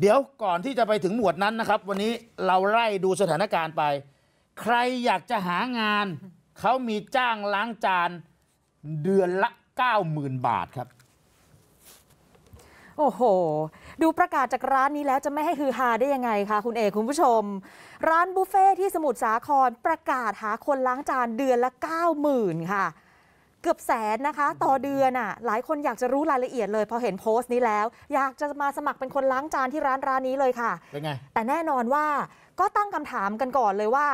เดี๋ยวก่อนที่จะไปถึงหมวดนั้นนะครับ วันนี้เราไล่ดูสถานการณ์ไป ใครอยากจะหางานเขามีจ้างล้างจานเดือนละ 90,000 บาทครับ โอ้โห ดูประกาศจากร้านนี้แล้วจะไม่ให้ฮือฮาได้ยังไงคะคุณเอกคุณผู้ชม ร้านบุฟเฟ่ที่สมุทรสาครประกาศหาคนล้างจานเดือนละ 90,000 ค่ะเกือบแสนนะคะ ต่อเดือนอ่ะหลายคนอยากจะรู้รายละเอียดเลยพอเห็นโพสต์นี้แล้ว อยากจะมาสมัครเป็นคนล้างจานที่ร้านร้านนี้เลยค่ะ เป็นไง แต่แน่นอนว่าก็ตั้งคำถามกันก่อนเลยว่า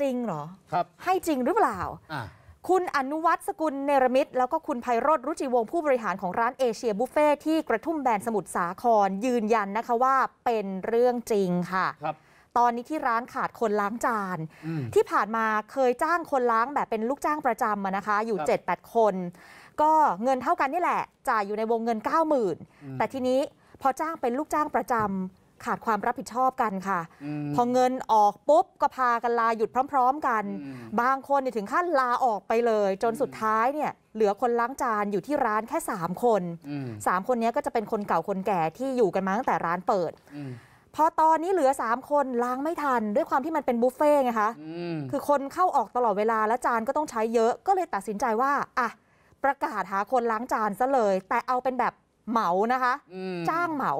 จริงเหรอครับให้จริงหรือเปล่าคุณอนุวัตรสกุลเนรมิตรแล้วก็คุณไพโรธรุจิวงผู้บริหารของร้านเอเชียบุฟเฟ่ที่กระทุ่มแบนสมุทรสาครยืนยันนะคะว่าเป็นเรื่องจริงค่ะครับตอนนี้ที่ร้านขาดคนล้างจาน ที่ผ่านมาเคยจ้างคนล้างแบบเป็นลูกจ้างประจำนะคะ อยู่7-8คน ก็เงินเท่ากันนี่แหละจ่ายอยู่ในวงเงิน 90,000แต่ทีนี้พอจ้างเป็นลูกจ้างประจำขาดความรับผิดชอบกันค่ะ พอเงินออกปุ๊บก็พากันลาหยุดพร้อม ๆกัน บางคนถึงขั้นลาออกไปเลย จนสุดท้ายเนี่ยเหลือคนล้างจานอยู่ที่ร้านแค่ 3 คน 3 คนนี้ก็จะเป็นคนเก่าคนแก่ที่อยู่กันมาตั้งแต่ร้านเปิดพอตอนนี้เหลือ 3 คนล้างไม่ทัน ด้วยความที่มันเป็นบุฟเฟ่ไงคะคือคนเข้าออกตลอดเวลาและจานก็ต้องใช้เยอะก็เลยตัดสินใจว่า อ่ะ ประกาศหาคนล้างจานซะเลย แต่เอาเป็นแบบเหมานะคะจ้างเหมา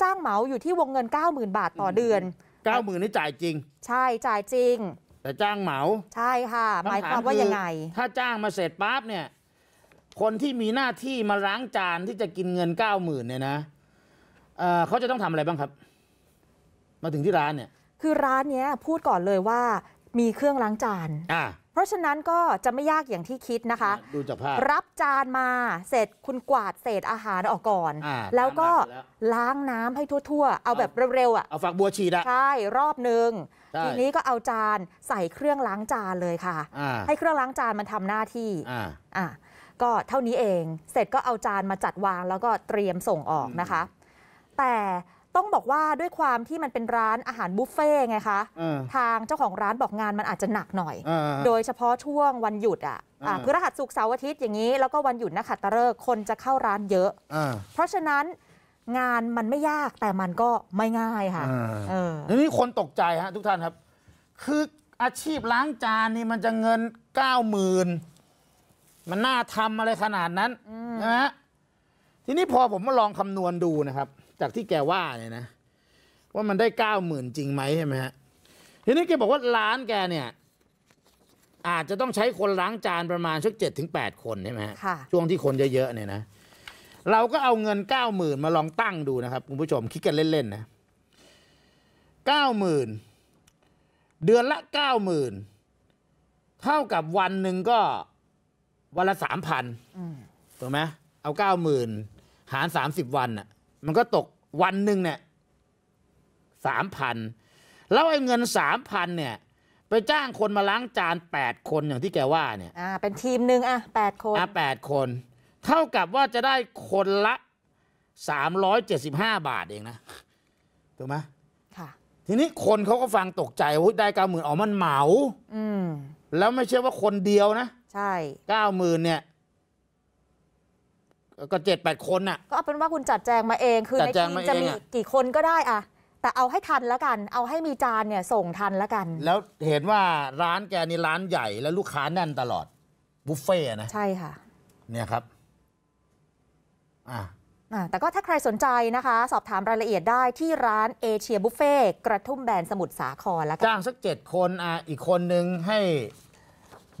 จ้างเหมาอยู่ที่วงเงิน 90,000 บาทต่อเดือน90,000 นี่จ่ายจริงใช่จ่ายจริง แต่จ้างเหมาใช่ค่ะหมายความว่ายังไง ถ้าจ้างมาเสร็จปั๊บเนี่ย คนที่มีหน้าที่มาล้างจานที่จะกินเงิน90,000เนี่ยนะเขาจะต้องทำอะไรบ้างครับาถึงที่ร้านเนี่ยคือร้านเนี้ยพูดก่อนเลยว่ามีเครื่องล้างจานอ่าเพราะฉะนั้นก็จะไม่ยากอย่างที่คิดนะคะดูจากภาพรับจานมาเสร็จคุณกวาดเศษอาหารออกก่อนอแล้วก็ล้างน้ำาให้ทั่ว ๆ เอาแบบเร็วๆอ่ะเอาฝักบัวฉีดอ่ะใช่รอบหนึ่งทีนี้ก็เอาจานใส่เครื่องล้างจานเลยค่ะ ให้เครื่องล้างจานมันทำหน้าที่อ่าก็เท่านี้เองเสร็จก็เอาจานมาจัดวาง แล้วก็เตรียมส่งออกนะคะ แต่ต้องบอกว่าด้วยความที่มันเป็นร้านอาหารบุฟเฟ่ไงคะ ทางเจ้าของร้านบอกงานมันอาจจะหนักหน่อย โดยเฉพาะช่วงวันหยุดอ่ะพฤหัสสุกเสาร์อาทิตย์อย่างนี้ แล้วก็วันหยุดนักขัตฤกษ์คนจะเข้าร้านเยอะเพราะฉะนั้นงานมันไม่ยากแต่มันก็ไม่ง่ายค่ะนี่คนตกใจฮะทุกท่านครับ คืออาชีพล้างจานนี่มันจะเงินเก้าหมื่นมันน่าทำอะไรขนาดนั้นนะฮะทีนี้พอผมมาลองคำนวณดูนะครับจากที่แกว่าเนี่ยนะ ว่ามันได้เก้าหมื่นจริงไหมใช่ไหมฮะ ทีนี้แกบอกว่าร้านแกเนี่ย อาจจะต้องใช้คนล้างจานประมาณสักเจ็ดถึงแปดคนใช่ไหมฮะ ช่วงที่คนเยอะๆเนี่ยนะ เราก็เอาเงินเก้าหมื่นมาลองตั้งดูนะครับ คุณผู้ชมคิดกันเล่นๆนะเก้าหมื่นเดือนละเก้าหมื่นเท่ากับวันหนึ่งก็วันละสามพันถูกไหมเอาเก้าหมื่นหารสามสิบวันอะมันก็ตกวันหนึ่งเนี่ยสามพันแล้วไอ้เงินสามพันเนี่ย ไปจ้างคนมาล้างจานแปดคนอย่างที่แกว่าเนี่ยอ่าเป็นทีมหนึ่งอ่ะแปดคนอ่ะแปดคน เท่ากับว่าจะได้คนละสามร้อยเจ็ดสิบห้าบาทเองนะ ถูกไหมค่ะ ทีนี้คนเขาก็ฟังตกใจว่าได้เก้าหมื่นอ๋อมันเหมา อืมแล้วไม่ใช่ว่าคนเดียวนะ ใช่เก้าหมื่นเนี่ยก็เจ็ดแปดคนน่ะ ก็เอาเป็นว่าคุณจัดแจงมาเอง คือในทีมจะมีกี่คนก็ได้อ่ะแต่เอาให้ทันแล้วกัน เอาให้มีจานเนี่ยส่งทันแล้วกัน แล้วเห็นว่าร้านแกนี่ร้านใหญ่แล้วลูกค้าแน่นตลอดบุฟเฟ่นะใช่ค่ะ เนี่ยครับอ่อ่าแต่ก็ถ้าใครสนใจนะคะ สอบถามรายละเอียดได้ที่ร้านเอเชียบุฟเฟ่กระทุ่มแบนสมุทรสาครแล้วกันจ้างสักเจ็ดคนอ่ะอีกคนนึงให้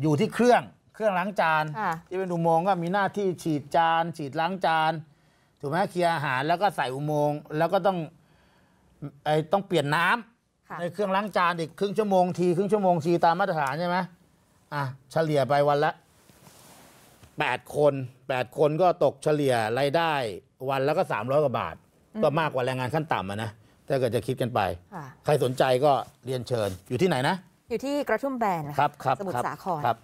อยู่ที่เครื่องเครื่องล้างจานที่เป็นอุโมงค์ก็มีหน้าที่ฉีดจาน ฉีดล้างจาน ถูกไหมเคลียร์อาหาร แล้วก็ใส่อุโมงค์แล้วก็ต้องไอ้ต้องเปลี่ยนน้ำาในเครื่องล้างจานอีกครึ่งชั่วโมง ทีครึ่งชั่วโมงทีตามมาตรฐานใช่ไหมอ่ะเฉลี่ยไปวันละแปดคนแปดคนก็ตกเฉลี่ยรายได้วันแล้วก็สามร้อยกว่าบาท ก็มากกว่าแรงงานขั้นต่ำนะถ้าเกิดจะคิดกันไปใครสนใจก็เรียนเชิญอยู่ที่ไหนนะ อยู่ที่กระทุ่มแบนนะะครับครับสมุทรสาครครับ